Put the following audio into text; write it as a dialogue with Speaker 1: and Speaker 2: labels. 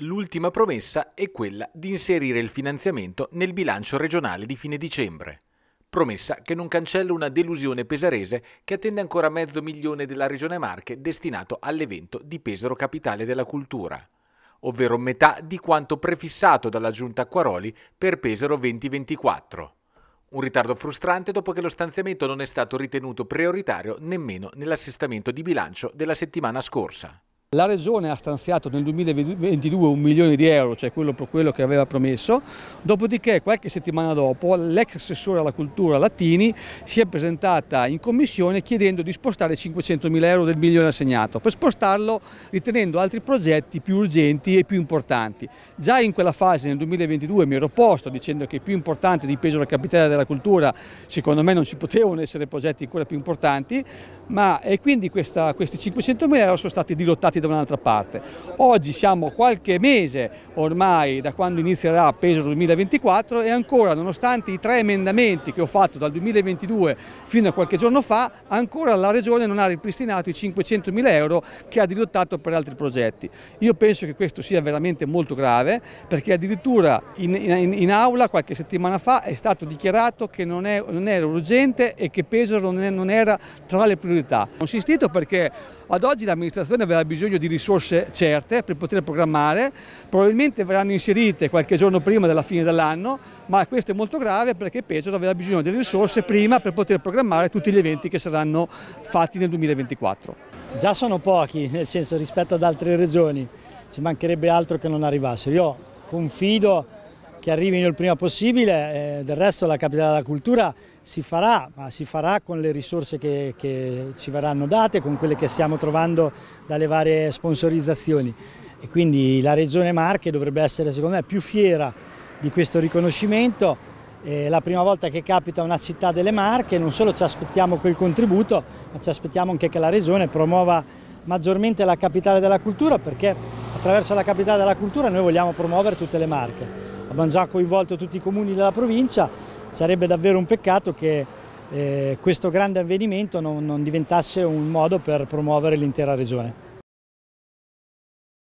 Speaker 1: L'ultima promessa è quella di inserire il finanziamento nel bilancio regionale di fine dicembre. Promessa che non cancella una delusione pesarese che attende ancora mezzo milione della Regione Marche destinato all'evento di Pesaro Capitale della Cultura, ovvero metà di quanto prefissato dalla Giunta Acquaroli per Pesaro 2024. Un ritardo frustrante dopo che lo stanziamento non è stato ritenuto prioritario nemmeno nell'assestamento di bilancio della settimana scorsa.
Speaker 2: La Regione ha stanziato nel 2022 un milione di euro, cioè quello quello che aveva promesso, dopodiché qualche settimana dopo l'ex assessore alla cultura Latini si è presentata in commissione chiedendo di spostare 500 mila euro del milione assegnato, per spostarlo ritenendo altri progetti più urgenti e più importanti. Già in quella fase nel 2022 mi ero posto dicendo che più importante di Pesaro Capitale della Cultura secondo me non ci potevano essere progetti ancora più importanti, ma e quindi questa, questi 500 mila euro sono stati dirottati portati da un'altra parte. Oggi siamo qualche mese ormai da quando inizierà peso 2024 e ancora nonostante i tre emendamenti che ho fatto dal 2022 fino a qualche giorno fa, ancora la Regione non ha ripristinato i 500 mila euro che ha dirottato per altri progetti. Io penso che questo sia veramente molto grave perché addirittura in, in, in aula qualche settimana fa è stato dichiarato che non, è, non era urgente e che Pesaro non, non era tra le priorità. Ho insistito perché ad oggi l'amministrazione aveva bisogno bisogno di risorse certe per poter programmare, probabilmente verranno inserite qualche giorno prima della fine dell'anno, ma questo è molto grave perché Pesaro avrà bisogno delle risorse prima per poter programmare tutti gli eventi che saranno
Speaker 3: fatti nel 2024. Già sono pochi, nel senso rispetto ad altre regioni, ci mancherebbe altro che non arrivassero. Io confido che arrivino il prima possibile, eh, del resto la capitale della cultura si farà, ma si farà con le risorse che, che ci verranno date, con quelle che stiamo trovando dalle varie sponsorizzazioni e quindi la regione Marche dovrebbe essere secondo me più fiera di questo riconoscimento è la prima volta che capita una città delle Marche, non solo ci aspettiamo quel contributo, ma ci aspettiamo anche che la Regione promuova maggiormente la capitale della cultura perché attraverso la capitale della cultura noi vogliamo promuovere tutte le Marche abbiamo già coinvolto tutti i comuni della provincia, sarebbe davvero un peccato che eh, questo grande avvenimento non, non diventasse un modo per promuovere l'intera regione.